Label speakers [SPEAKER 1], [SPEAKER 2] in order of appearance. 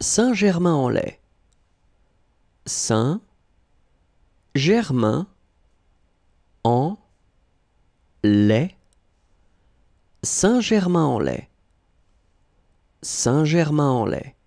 [SPEAKER 1] Saint-Germain-en-Laye. Saint Germain en Laye. Saint-Germain-en-Laye. Saint-Germain-en-Laye.